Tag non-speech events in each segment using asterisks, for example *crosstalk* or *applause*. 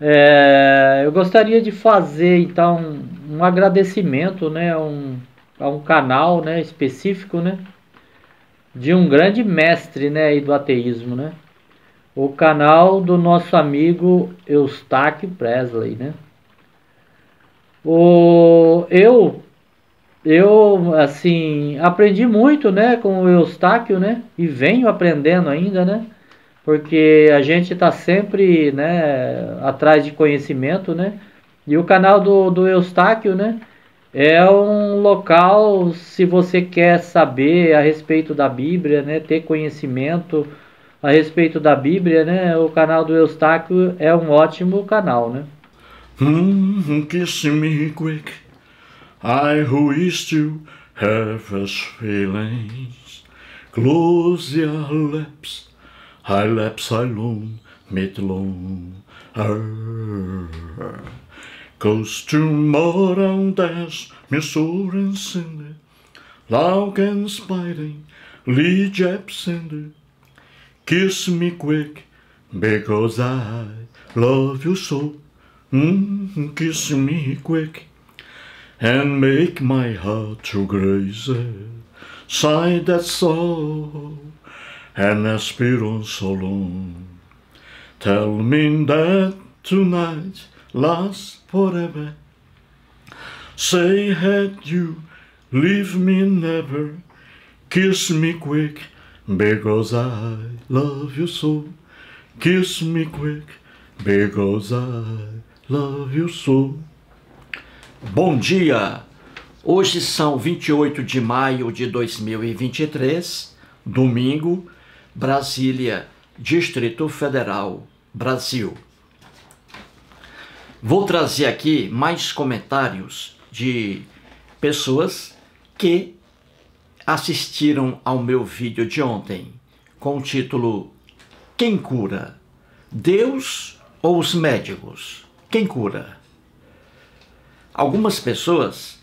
É, eu gostaria de fazer então um, agradecimento né, um, a um canal né, específico né, de um grande mestre né, do ateísmo. Né, o canal do nosso amigo Eustáquio Presley. Né. O, eu, eu assim aprendi muito né, com o Eustáquio né, e venho aprendendo ainda. Né, porque a gente está sempre né, atrás de conhecimento, né? E o canal do, do Eustáquio, né? É um local, se você quer saber a respeito da Bíblia, né? Ter conhecimento a respeito da Bíblia, né? O canal do Eustáquio é um ótimo canal, né? kiss hum, me quick, I who is to have feelings, close your lips. Hylepsilon, Metalon, er. Goes to modern dance, Missouri Cindy, loud and Spidey, Lee Jap Kiss me quick, because I love you so. Mm, kiss me quick, and make my heart to graze. Sigh, that all. an aspiron Solon. Tell me that tonight lasts forever. Say had you leave me never, kiss me quick because I love you so. Kiss me quick because I love you so. Bom dia! Hoje são 28 de maio de 2023, domingo, Brasília, Distrito Federal, Brasil. Vou trazer aqui mais comentários de pessoas que assistiram ao meu vídeo de ontem com o título Quem cura? Deus ou os médicos? Quem cura? Algumas pessoas,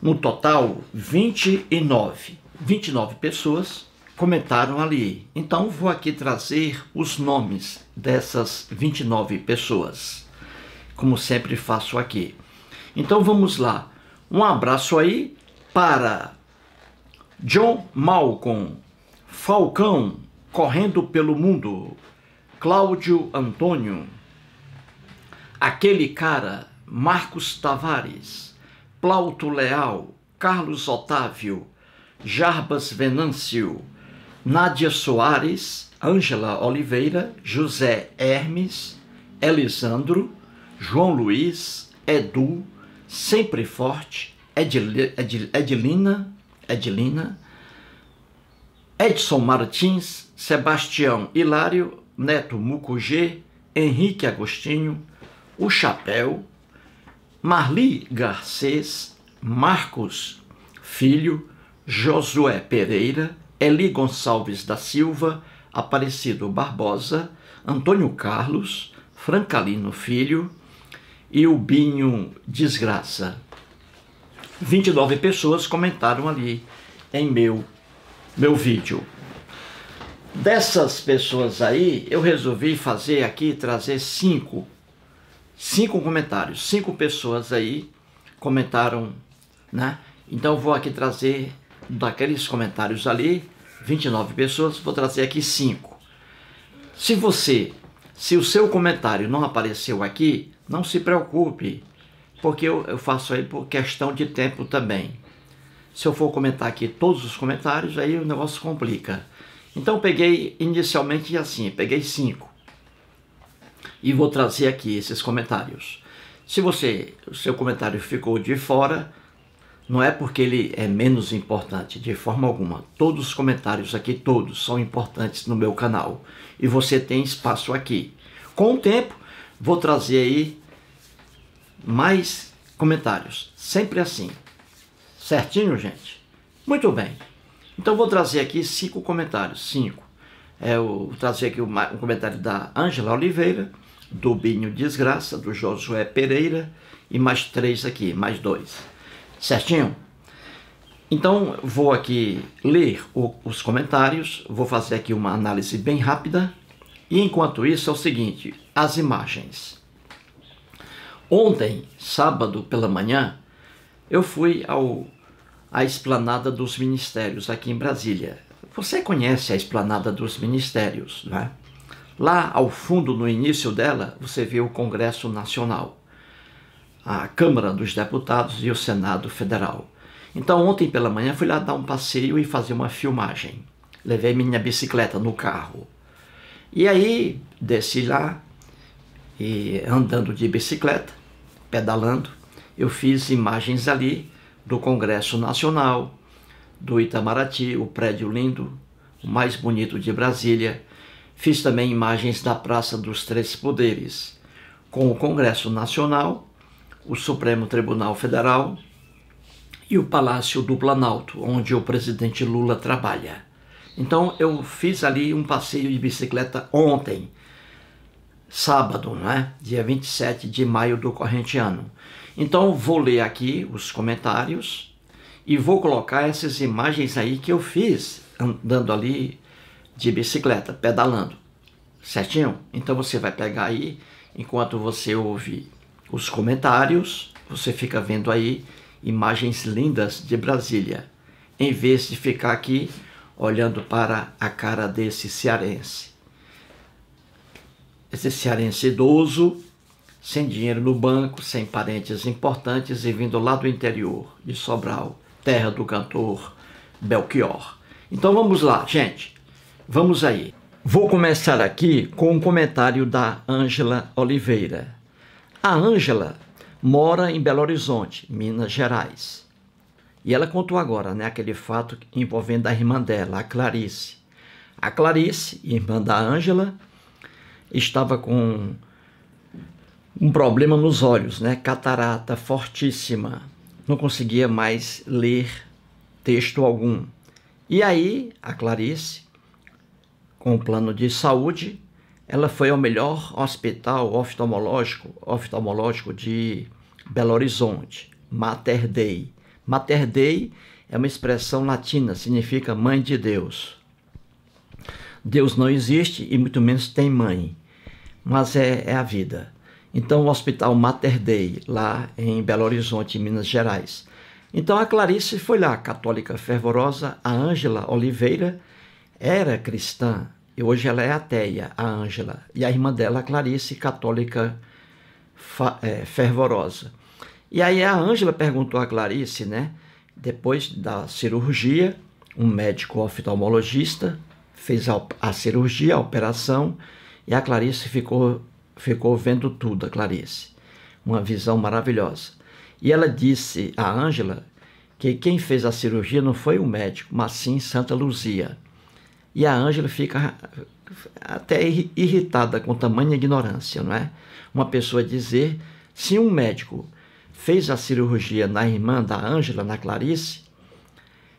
no total 29, 29 pessoas, comentaram ali. Então vou aqui trazer os nomes dessas 29 pessoas, como sempre faço aqui. Então vamos lá. Um abraço aí para John Malcolm, Falcão correndo pelo mundo, Cláudio Antônio, aquele cara, Marcos Tavares, Plauto Leal, Carlos Otávio, Jarbas Venâncio, Nádia Soares, Ângela Oliveira, José Hermes, Elisandro, João Luiz, Edu, Sempre Forte, Edil, Edil, Edilina, Edilina, Edson Martins, Sebastião Hilário, Neto Mucugê, Henrique Agostinho, O Chapéu, Marli Garcês, Marcos Filho, Josué Pereira, Eli Gonçalves da Silva, Aparecido Barbosa, Antônio Carlos, Francalino Filho e o Binho Desgraça. 29 pessoas comentaram ali em meu, meu vídeo. Dessas pessoas aí, eu resolvi fazer aqui, trazer cinco, cinco comentários. Cinco pessoas aí comentaram, né? Então, vou aqui trazer daqueles comentários ali 29 pessoas, vou trazer aqui 5. Se você, se o seu comentário não apareceu aqui, não se preocupe, porque eu, eu faço aí por questão de tempo também. Se eu for comentar aqui todos os comentários, aí o negócio complica. Então peguei inicialmente assim, peguei 5. E vou trazer aqui esses comentários. Se você, o seu comentário ficou de fora, não é porque ele é menos importante, de forma alguma. Todos os comentários aqui, todos, são importantes no meu canal. E você tem espaço aqui. Com o tempo, vou trazer aí mais comentários. Sempre assim. Certinho, gente? Muito bem. Então vou trazer aqui cinco comentários. Cinco. É, eu trazer aqui um comentário da Ângela Oliveira, do Binho Desgraça, do Josué Pereira e mais três aqui, mais dois certinho? Então, vou aqui ler o, os comentários, vou fazer aqui uma análise bem rápida. E enquanto isso, é o seguinte: as imagens. Ontem, sábado pela manhã, eu fui ao, à Esplanada dos Ministérios, aqui em Brasília. Você conhece a Esplanada dos Ministérios, não é? Lá ao fundo, no início dela, você vê o Congresso Nacional a Câmara dos Deputados e o Senado Federal. Então, ontem pela manhã, fui lá dar um passeio e fazer uma filmagem. Levei minha bicicleta no carro. E aí, desci lá, e andando de bicicleta, pedalando, eu fiz imagens ali do Congresso Nacional, do Itamaraty, o prédio lindo, o mais bonito de Brasília. Fiz também imagens da Praça dos Três Poderes, com o Congresso Nacional o Supremo Tribunal Federal e o Palácio do Planalto, onde o presidente Lula trabalha. Então eu fiz ali um passeio de bicicleta ontem, sábado, né? dia 27 de maio do corrente ano. Então vou ler aqui os comentários e vou colocar essas imagens aí que eu fiz andando ali de bicicleta, pedalando. Certinho? Então você vai pegar aí enquanto você ouve os comentários, você fica vendo aí imagens lindas de Brasília, em vez de ficar aqui olhando para a cara desse cearense. Esse cearense idoso, sem dinheiro no banco, sem parentes importantes e vindo lá do interior, de Sobral, terra do cantor Belchior. Então vamos lá, gente. Vamos aí. Vou começar aqui com um comentário da Ângela Oliveira. A Ângela mora em Belo Horizonte, Minas Gerais. E ela contou agora né, aquele fato envolvendo a irmã dela, a Clarice. A Clarice, irmã da Ângela, estava com um problema nos olhos, né? catarata fortíssima. Não conseguia mais ler texto algum. E aí, a Clarice, com o plano de saúde, ela foi ao melhor hospital oftalmológico, oftalmológico de Belo Horizonte, Mater Dei. Mater Dei é uma expressão latina, significa mãe de Deus. Deus não existe e muito menos tem mãe, mas é, é a vida. Então, o Hospital Mater Dei, lá em Belo Horizonte, Minas Gerais. Então, a Clarice foi lá, católica fervorosa, a Ângela Oliveira era cristã, e hoje ela é ateia, a Ângela, e a irmã dela, a Clarice, católica é, fervorosa. E aí a Ângela perguntou a Clarice, né? Depois da cirurgia, um médico oftalmologista fez a, a cirurgia, a operação, e a Clarice ficou, ficou vendo tudo, a Clarice. Uma visão maravilhosa. E ela disse, a Ângela, que quem fez a cirurgia não foi o médico, mas sim Santa Luzia. E a Ângela fica eh, até irritada com tamanha ignorância, não é? Uma pessoa dizer: se um médico fez a cirurgia na irmã da Ângela, na Clarice,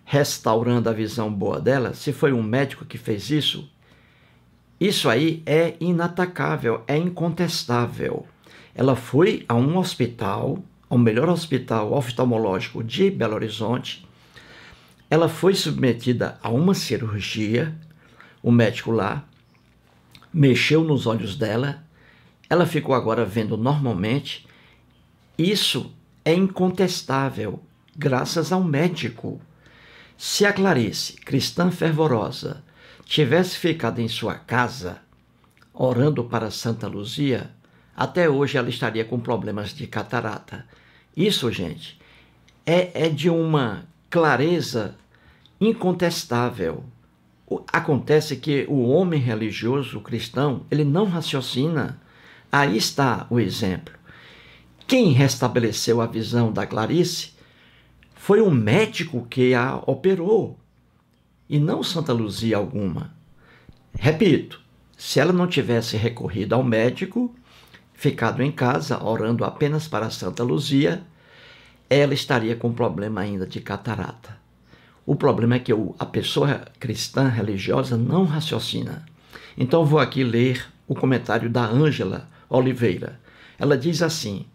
restaurando a visão boa dela, se foi um médico que fez isso, isso aí é inatacável, é incontestável. Ela foi a um hospital, ao melhor hospital oftalmológico de Belo Horizonte. Ela foi submetida a uma cirurgia o médico lá, mexeu nos olhos dela, ela ficou agora vendo normalmente. Isso é incontestável, graças ao médico. Se a Clarice, cristã fervorosa, tivesse ficado em sua casa, orando para Santa Luzia, até hoje ela estaria com problemas de catarata. Isso, gente, é, é de uma clareza incontestável. Acontece que o homem religioso, o cristão, ele não raciocina. Aí está o exemplo. Quem restabeleceu a visão da Clarice foi um médico que a operou, e não Santa Luzia alguma. Repito, se ela não tivesse recorrido ao médico, ficado em casa, orando apenas para Santa Luzia, ela estaria com problema ainda de catarata. O problema é que a pessoa cristã religiosa não raciocina. Então vou aqui ler o comentário da Ângela Oliveira. Ela diz assim: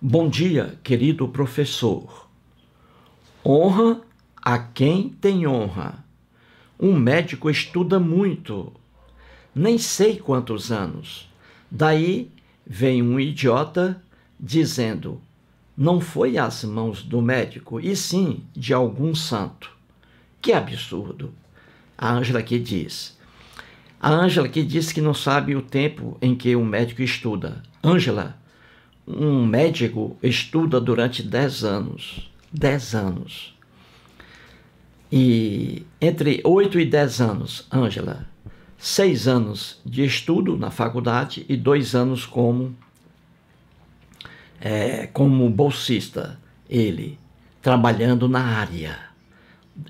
Bom dia, querido professor. Honra a quem tem honra. Um médico estuda muito, nem sei quantos anos. Daí vem um idiota dizendo: não foi às mãos do médico, e sim de algum santo. Que absurdo! A Ângela que diz. A Ângela que diz que não sabe o tempo em que um médico estuda. Ângela, um médico estuda durante 10 anos. 10 anos. E entre 8 e 10 anos, Ângela, 6 anos de estudo na faculdade e 2 anos como médico é, como bolsista, ele, trabalhando na área.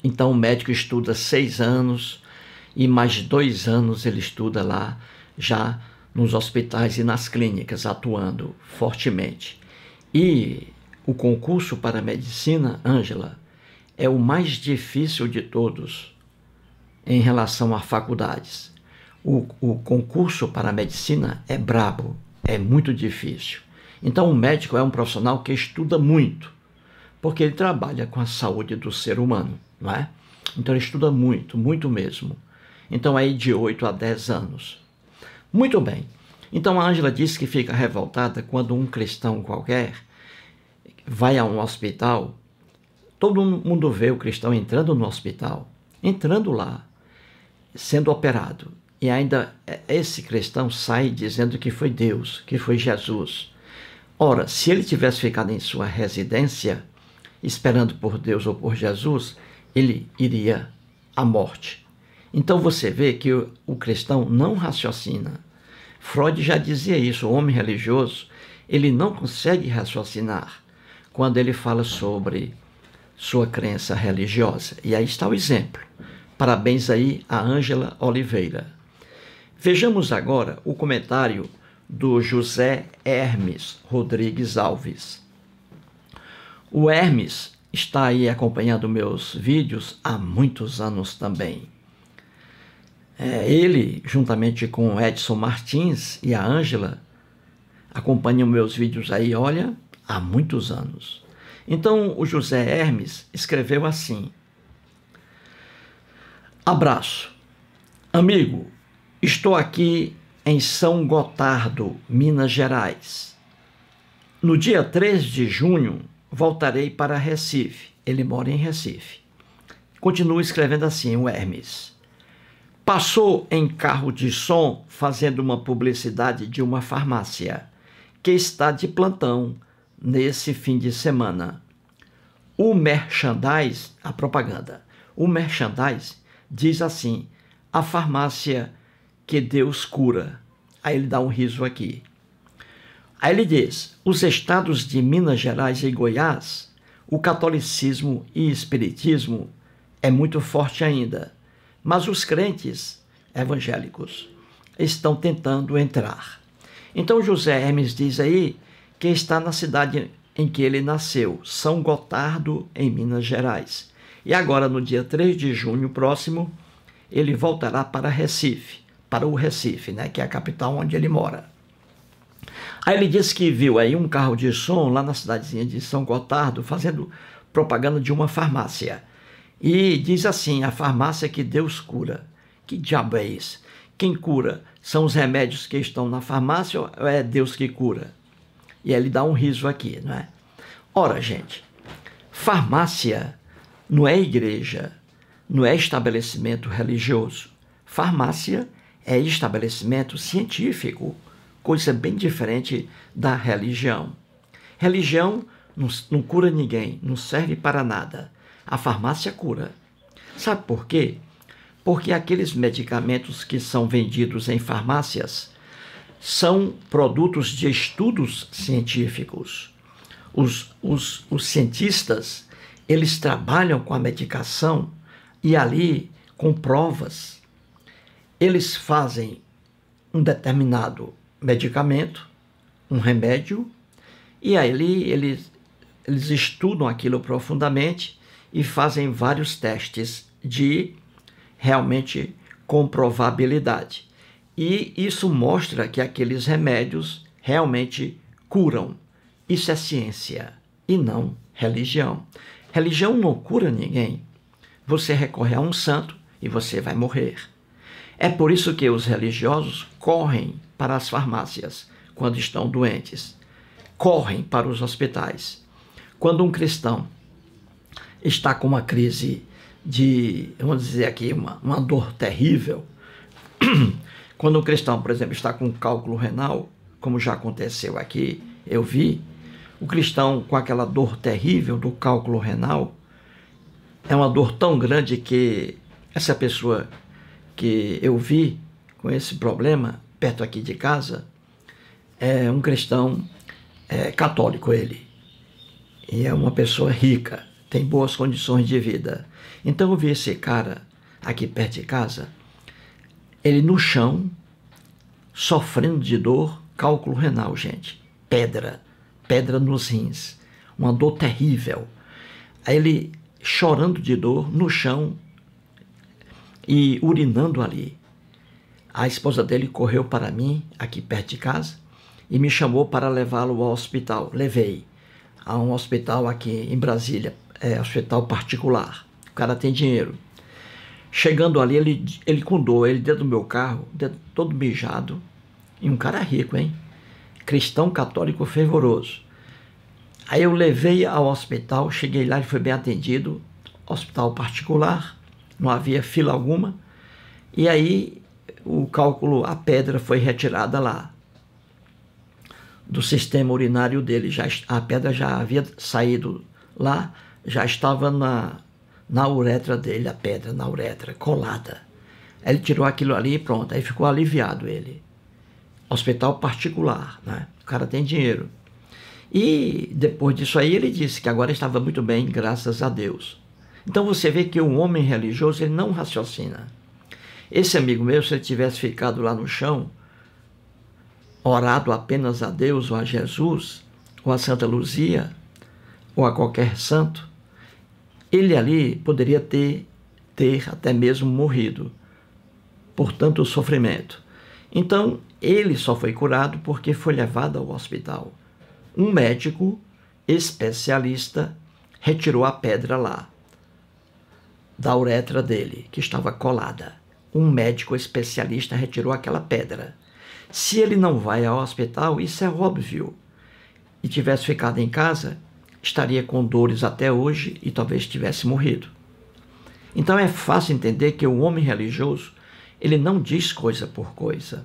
Então o médico estuda seis anos e mais dois anos ele estuda lá, já nos hospitais e nas clínicas, atuando fortemente. E o concurso para medicina, Ângela, é o mais difícil de todos em relação a faculdades. O, o concurso para medicina é brabo, é muito difícil. Então, o médico é um profissional que estuda muito, porque ele trabalha com a saúde do ser humano, não é? Então, ele estuda muito, muito mesmo. Então, aí de 8 a 10 anos. Muito bem. Então, a Ângela disse que fica revoltada quando um cristão qualquer vai a um hospital. Todo mundo vê o cristão entrando no hospital, entrando lá, sendo operado. E ainda esse cristão sai dizendo que foi Deus, que foi Jesus. Ora, se ele tivesse ficado em sua residência, esperando por Deus ou por Jesus, ele iria à morte. Então você vê que o cristão não raciocina. Freud já dizia isso, o homem religioso, ele não consegue raciocinar quando ele fala sobre sua crença religiosa. E aí está o exemplo. Parabéns aí a Ângela Oliveira. Vejamos agora o comentário do José Hermes Rodrigues Alves. O Hermes está aí acompanhando meus vídeos há muitos anos também. É, ele, juntamente com o Edson Martins e a Ângela, acompanham meus vídeos aí, olha, há muitos anos. Então, o José Hermes escreveu assim: Abraço. Amigo, estou aqui em São Gotardo, Minas Gerais. No dia 3 de junho, voltarei para Recife. Ele mora em Recife. Continua escrevendo assim, o Hermes. Passou em carro de som fazendo uma publicidade de uma farmácia que está de plantão nesse fim de semana. O merchandise, a propaganda, o merchandise diz assim: a farmácia que Deus cura. Aí ele dá um riso aqui. Aí ele diz: os estados de Minas Gerais e Goiás, o catolicismo e espiritismo é muito forte ainda, mas os crentes evangélicos estão tentando entrar. Então José Hermes diz aí que está na cidade em que ele nasceu, São Gotardo, em Minas Gerais. E agora, no dia 3 de junho próximo, ele voltará para Recife para o Recife, né, que é a capital onde ele mora. Aí ele disse que viu aí um carro de som lá na cidadezinha de São Gotardo fazendo propaganda de uma farmácia. E diz assim: a farmácia que Deus cura. Que diabo é isso? Quem cura? São os remédios que estão na farmácia ou é Deus que cura? E aí ele dá um riso aqui, não é? Ora, gente, farmácia não é igreja, não é estabelecimento religioso. Farmácia é é estabelecimento científico, coisa bem diferente da religião. Religião não, não cura ninguém, não serve para nada. A farmácia cura. Sabe por quê? Porque aqueles medicamentos que são vendidos em farmácias são produtos de estudos científicos. Os, os, os cientistas, eles trabalham com a medicação e ali com provas eles fazem um determinado medicamento, um remédio, e aí eles, eles estudam aquilo profundamente e fazem vários testes de realmente comprovabilidade. E isso mostra que aqueles remédios realmente curam. Isso é ciência e não religião. Religião não cura ninguém. Você recorre a um santo e você vai morrer. É por isso que os religiosos correm para as farmácias quando estão doentes, correm para os hospitais. Quando um cristão está com uma crise de, vamos dizer aqui, uma, uma dor terrível, *clears throat* quando um cristão, por exemplo, está com cálculo renal, como já aconteceu aqui, eu vi, o cristão com aquela dor terrível do cálculo renal, é uma dor tão grande que essa pessoa que eu vi com esse problema perto aqui de casa é um cristão é, católico ele e é uma pessoa rica tem boas condições de vida então eu vi esse cara aqui perto de casa ele no chão sofrendo de dor cálculo renal gente pedra pedra nos rins uma dor terrível ele chorando de dor no chão e urinando ali. A esposa dele correu para mim, aqui perto de casa, e me chamou para levá-lo ao hospital. Levei a um hospital aqui em Brasília, é, hospital particular. O cara tem dinheiro. Chegando ali, ele, ele com dor, ele dentro do meu carro, dentro, todo mijado. E um cara rico, hein? Cristão católico fervoroso. Aí eu levei ao hospital, cheguei lá, ele foi bem atendido, hospital particular não havia fila alguma. E aí o cálculo, a pedra foi retirada lá do sistema urinário dele. Já, a pedra já havia saído lá, já estava na, na uretra dele, a pedra na uretra, colada. Ele tirou aquilo ali e pronto, aí ficou aliviado ele. Hospital particular, né? O cara tem dinheiro. E depois disso aí ele disse que agora estava muito bem, graças a Deus. Então você vê que um homem religioso ele não raciocina. Esse amigo meu, se ele tivesse ficado lá no chão, orado apenas a Deus ou a Jesus, ou a Santa Luzia, ou a qualquer santo, ele ali poderia ter, ter até mesmo morrido por tanto sofrimento. Então, ele só foi curado porque foi levado ao hospital. Um médico especialista retirou a pedra lá da uretra dele, que estava colada. Um médico especialista retirou aquela pedra. Se ele não vai ao hospital, isso é óbvio. E tivesse ficado em casa, estaria com dores até hoje e talvez tivesse morrido. Então é fácil entender que o homem religioso, ele não diz coisa por coisa.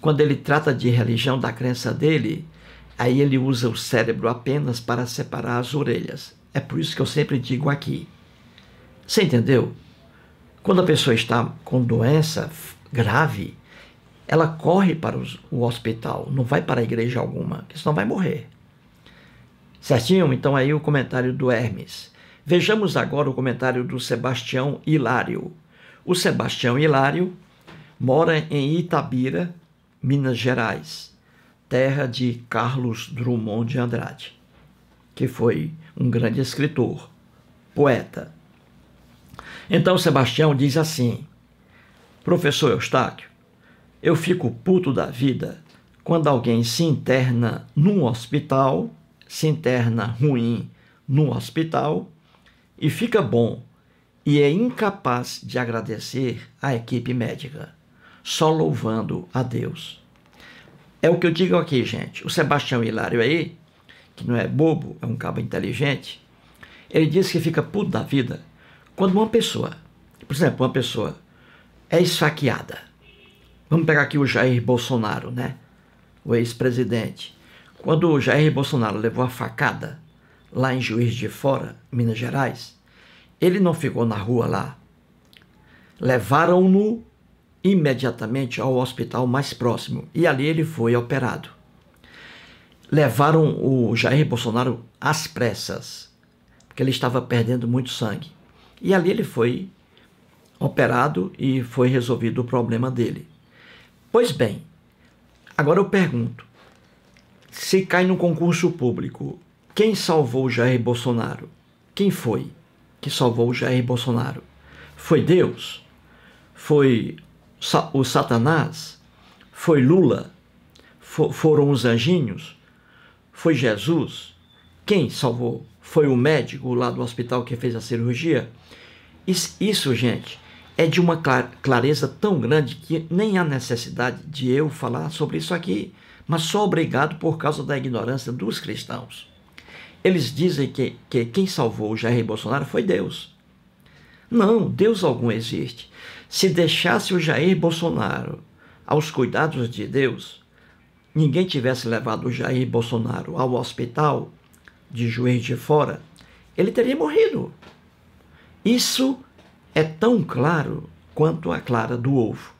Quando ele trata de religião da crença dele, aí ele usa o cérebro apenas para separar as orelhas. É por isso que eu sempre digo aqui: você entendeu? Quando a pessoa está com doença grave, ela corre para o hospital, não vai para a igreja alguma, porque senão vai morrer. Certinho? Então aí o comentário do Hermes. Vejamos agora o comentário do Sebastião Hilário. O Sebastião Hilário mora em Itabira, Minas Gerais, terra de Carlos Drummond de Andrade, que foi um grande escritor, poeta, então Sebastião diz assim: Professor Eustáquio, eu fico puto da vida quando alguém se interna num hospital, se interna ruim num hospital e fica bom e é incapaz de agradecer à equipe médica, só louvando a Deus. É o que eu digo aqui, gente. O Sebastião Hilário aí, que não é bobo, é um cabo inteligente, ele diz que fica puto da vida quando uma pessoa, por exemplo, uma pessoa é esfaqueada, vamos pegar aqui o Jair Bolsonaro, né? O ex-presidente. Quando o Jair Bolsonaro levou a facada lá em Juiz de Fora, Minas Gerais, ele não ficou na rua lá. Levaram-no imediatamente ao hospital mais próximo e ali ele foi operado. Levaram o Jair Bolsonaro às pressas, porque ele estava perdendo muito sangue. E ali ele foi operado e foi resolvido o problema dele. Pois bem, agora eu pergunto: se cai no concurso público, quem salvou Jair Bolsonaro? Quem foi que salvou Jair Bolsonaro? Foi Deus? Foi o Satanás? Foi Lula? foram os anjinhos? Foi Jesus? Quem salvou foi o médico lá do hospital que fez a cirurgia. Isso, gente, é de uma clareza tão grande que nem há necessidade de eu falar sobre isso aqui, mas sou obrigado por causa da ignorância dos cristãos. Eles dizem que, que quem salvou Jair Bolsonaro foi Deus. Não, Deus algum existe. Se deixasse o Jair Bolsonaro aos cuidados de Deus, ninguém tivesse levado o Jair Bolsonaro ao hospital de joelho de Fora, ele teria morrido. Isso é tão claro quanto a clara do ovo.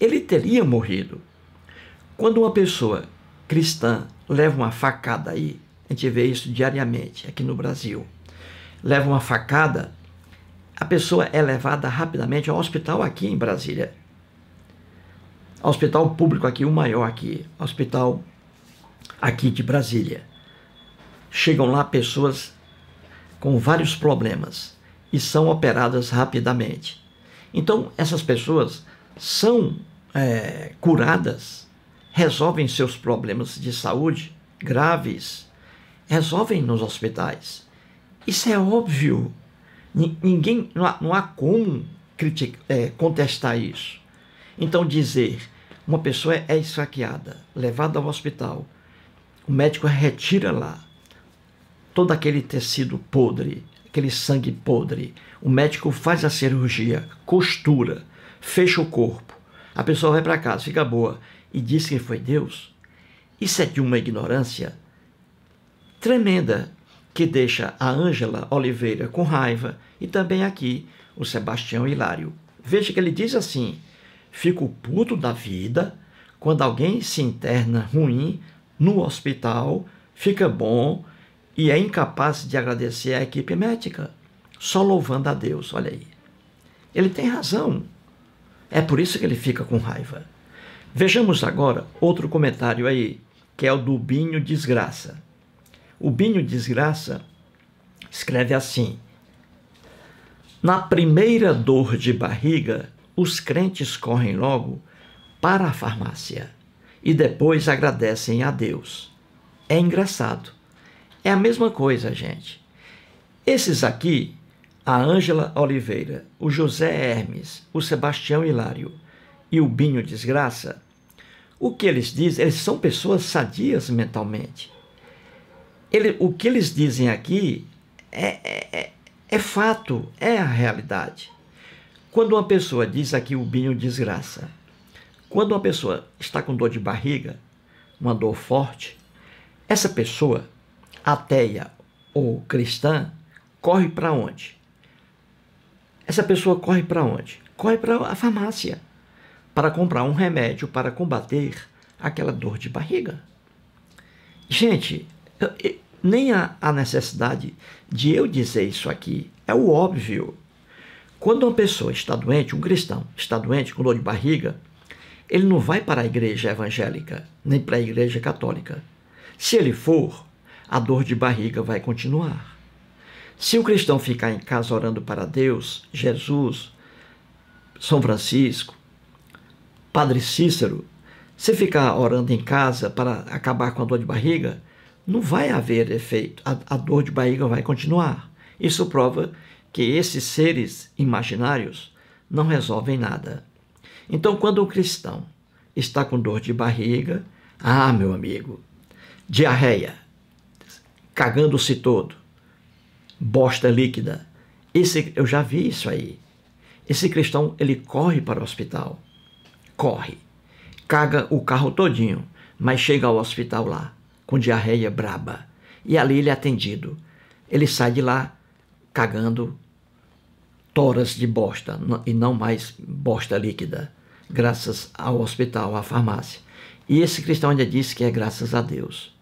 Ele teria morrido. Quando uma pessoa cristã leva uma facada aí, a gente vê isso diariamente aqui no Brasil, leva uma facada, a pessoa é levada rapidamente ao hospital aqui em Brasília. Hospital público aqui, o maior aqui, hospital aqui de Brasília. Chegam lá pessoas com vários problemas e são operadas rapidamente. Então, essas pessoas são é, curadas, resolvem seus problemas de saúde graves, resolvem nos hospitais. Isso é óbvio. Ninguém, não há, não há como é, contestar isso. Então, dizer uma pessoa é esfaqueada, levada ao hospital, o médico a retira lá, todo aquele tecido podre, aquele sangue podre. O médico faz a cirurgia, costura, fecha o corpo. A pessoa vai para casa, fica boa e diz que foi Deus. Isso é de uma ignorância tremenda que deixa a Ângela Oliveira com raiva e também aqui o Sebastião Hilário. Veja que ele diz assim: Fico puto da vida quando alguém se interna ruim no hospital, fica bom, e é incapaz de agradecer à equipe médica, só louvando a Deus. Olha aí. Ele tem razão. É por isso que ele fica com raiva. Vejamos agora outro comentário aí, que é o do Binho Desgraça. O Binho Desgraça escreve assim: Na primeira dor de barriga, os crentes correm logo para a farmácia e depois agradecem a Deus. É engraçado é a mesma coisa, gente. Esses aqui, a Ângela Oliveira, o José Hermes, o Sebastião Hilário e o Binho Desgraça, o que eles dizem, eles são pessoas sadias mentalmente. Ele, o que eles dizem aqui é, é, é, é fato, é a realidade. Quando uma pessoa diz aqui o Binho desgraça, quando uma pessoa está com dor de barriga, uma dor forte, essa pessoa ateia ou cristã corre para onde? Essa pessoa corre para onde? Corre para a farmácia para comprar um remédio para combater aquela dor de barriga. Gente, nem a necessidade de eu dizer isso aqui. É o óbvio. Quando uma pessoa está doente, um cristão está doente com dor de barriga, ele não vai para a igreja evangélica, nem para a igreja católica. Se ele for, a dor de barriga vai continuar. Se o cristão ficar em casa orando para Deus, Jesus, São Francisco, Padre Cícero, se ficar orando em casa para acabar com a dor de barriga, não vai haver efeito. A, a dor de barriga vai continuar. Isso prova que esses seres imaginários não resolvem nada. Então, quando o cristão está com dor de barriga, ah, meu amigo, diarreia, cagando-se todo. Bosta líquida. Esse, eu já vi isso aí. Esse cristão, ele corre para o hospital. Corre. Caga o carro todinho, mas chega ao hospital lá, com diarreia braba. E ali ele é atendido. Ele sai de lá cagando toras de bosta e não mais bosta líquida, graças ao hospital, à farmácia. E esse cristão ainda disse que é graças a Deus.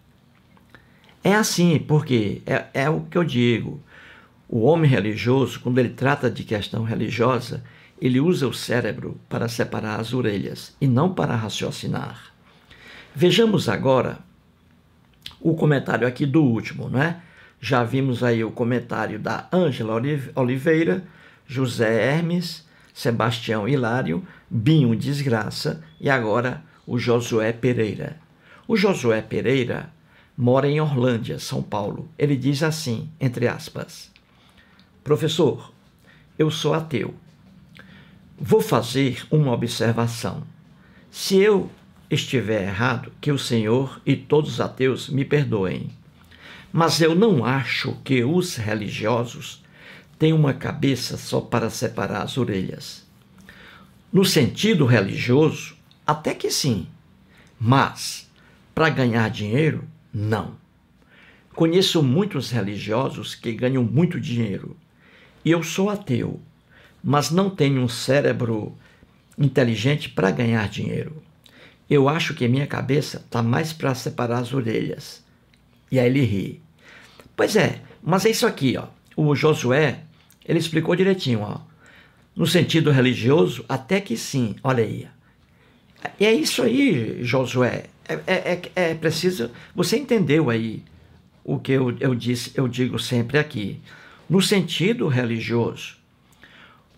É assim, porque é, é o que eu digo. O homem religioso, quando ele trata de questão religiosa, ele usa o cérebro para separar as orelhas e não para raciocinar. Vejamos agora o comentário aqui do último, não é? Já vimos aí o comentário da Ângela Oliveira, José Hermes, Sebastião Hilário, Binho Desgraça e agora o Josué Pereira. O Josué Pereira mora em Orlândia, São Paulo. Ele diz assim, entre aspas: Professor, eu sou ateu. Vou fazer uma observação. Se eu estiver errado, que o Senhor e todos os ateus me perdoem. Mas eu não acho que os religiosos têm uma cabeça só para separar as orelhas. No sentido religioso, até que sim. Mas, para ganhar dinheiro, não. Conheço muitos religiosos que ganham muito dinheiro. E eu sou ateu, mas não tenho um cérebro inteligente para ganhar dinheiro. Eu acho que minha cabeça está mais para separar as orelhas. E aí ele ri. Pois é, mas é isso aqui, ó. O Josué, ele explicou direitinho, ó. No sentido religioso, até que sim, olha aí. E é isso aí, Josué. É, é, é, é preciso. Você entendeu aí o que eu, eu, disse, eu digo sempre aqui. No sentido religioso,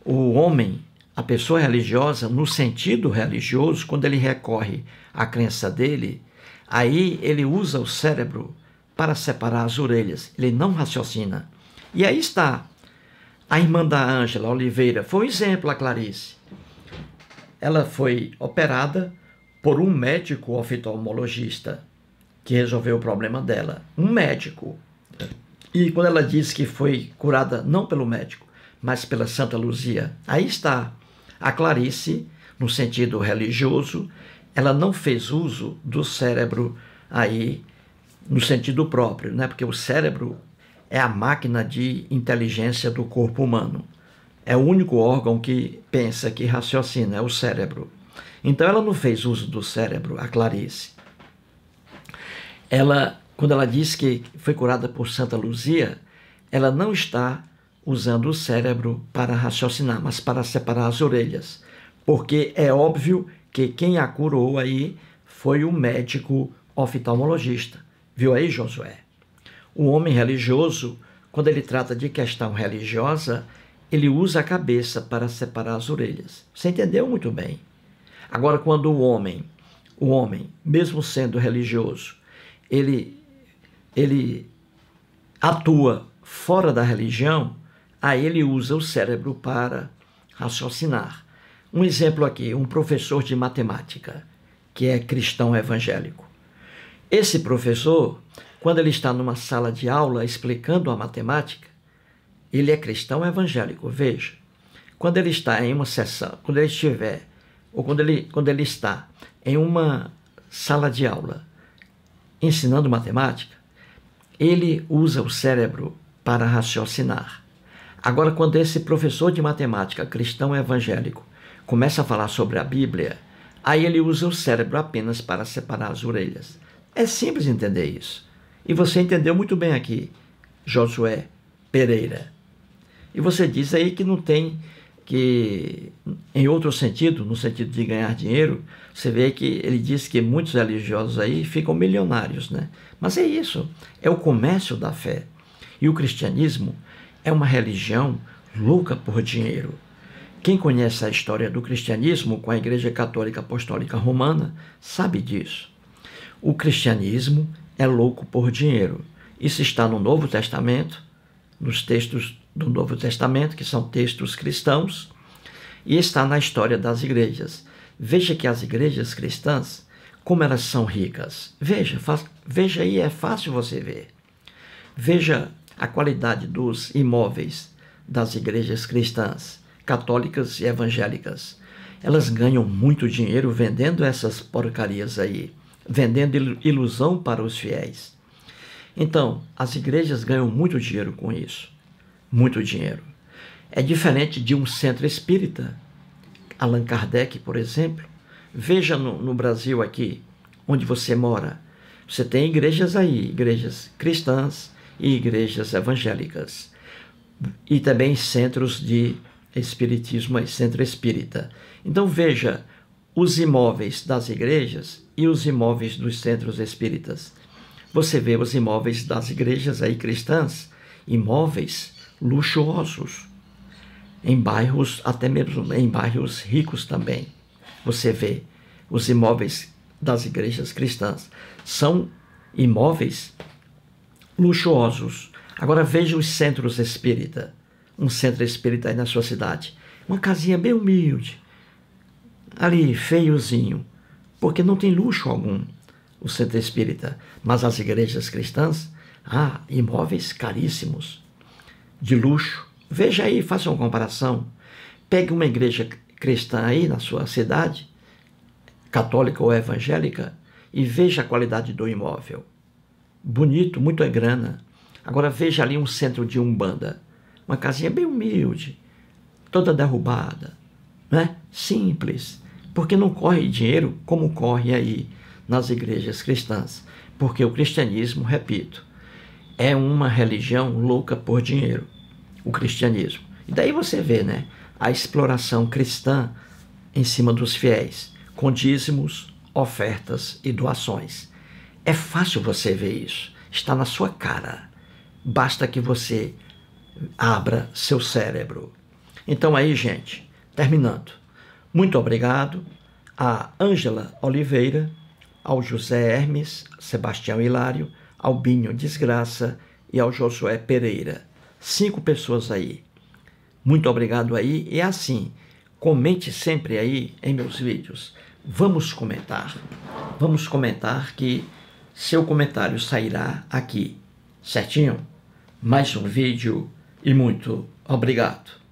o homem, a pessoa religiosa, no sentido religioso, quando ele recorre à crença dele, aí ele usa o cérebro para separar as orelhas. Ele não raciocina. E aí está. A irmã da Ângela Oliveira foi um exemplo a Clarice ela foi operada por um médico oftalmologista que resolveu o problema dela. Um médico. E quando ela disse que foi curada não pelo médico, mas pela Santa Luzia, aí está. A Clarice, no sentido religioso, ela não fez uso do cérebro aí no sentido próprio, né? Porque o cérebro é a máquina de inteligência do corpo humano. É o único órgão que pensa, que raciocina, é o cérebro. Então ela não fez uso do cérebro, a Clarice. Ela, quando ela diz que foi curada por Santa Luzia, ela não está usando o cérebro para raciocinar, mas para separar as orelhas. Porque é óbvio que quem a curou aí foi o médico oftalmologista. Viu aí, Josué? O homem religioso, quando ele trata de questão religiosa, ele usa a cabeça para separar as orelhas. Você entendeu muito bem. Agora, quando o homem, o homem, mesmo sendo religioso, ele, ele atua fora da religião, aí ele usa o cérebro para raciocinar. Um exemplo aqui, um professor de matemática, que é cristão evangélico. Esse professor, quando ele está numa sala de aula explicando a matemática, ele é cristão evangélico. Veja, quando ele está em uma sessão, quando ele estiver, ou quando ele, quando ele está em uma sala de aula ensinando matemática, ele usa o cérebro para raciocinar. Agora, quando esse professor de matemática cristão evangélico começa a falar sobre a Bíblia, aí ele usa o cérebro apenas para separar as orelhas. É simples entender isso. E você entendeu muito bem aqui, Josué Pereira. E você diz aí que não tem que em outro sentido, no sentido de ganhar dinheiro, você vê que ele diz que muitos religiosos aí ficam milionários, né? Mas é isso, é o comércio da fé. E o cristianismo é uma religião louca por dinheiro. Quem conhece a história do cristianismo com a Igreja Católica Apostólica Romana sabe disso. O cristianismo é louco por dinheiro. Isso está no Novo Testamento, nos textos do Novo Testamento, que são textos cristãos, e está na história das igrejas. Veja que as igrejas cristãs, como elas são ricas. Veja, faz, veja aí, é fácil você ver. Veja a qualidade dos imóveis das igrejas cristãs, católicas e evangélicas. Elas ganham muito dinheiro vendendo essas porcarias aí, vendendo ilusão para os fiéis. Então, as igrejas ganham muito dinheiro com isso muito dinheiro. É diferente de um centro espírita, Allan Kardec, por exemplo. Veja no, no Brasil aqui, onde você mora, você tem igrejas aí, igrejas cristãs e igrejas evangélicas. E também centros de espiritismo e centro espírita. Então veja os imóveis das igrejas e os imóveis dos centros espíritas. Você vê os imóveis das igrejas aí cristãs, imóveis luxuosos, em bairros, até mesmo em bairros ricos também. Você vê os imóveis das igrejas cristãs. São imóveis luxuosos. Agora veja os centros espírita. Um centro espírita aí na sua cidade. Uma casinha bem humilde. Ali, feiozinho. Porque não tem luxo algum o centro espírita. Mas as igrejas cristãs, ah, imóveis caríssimos de luxo. Veja aí, faça uma comparação. Pegue uma igreja cristã aí na sua cidade, católica ou evangélica, e veja a qualidade do imóvel. Bonito, muito é grana. Agora veja ali um centro de umbanda, uma casinha bem humilde, toda derrubada, né? Simples, porque não corre dinheiro como corre aí nas igrejas cristãs, porque o cristianismo, repito, é uma religião louca por dinheiro o cristianismo. E daí você vê né, a exploração cristã em cima dos fiéis, com dízimos, ofertas e doações. É fácil você ver isso, está na sua cara. Basta que você abra seu cérebro. Então aí, gente, terminando. Muito obrigado a Ângela Oliveira, ao José Hermes, Sebastião Hilário, ao Binho Desgraça e ao Josué Pereira cinco pessoas aí. Muito obrigado aí. E assim, comente sempre aí em meus vídeos. Vamos comentar. Vamos comentar que seu comentário sairá aqui, certinho? Mais um vídeo e muito obrigado.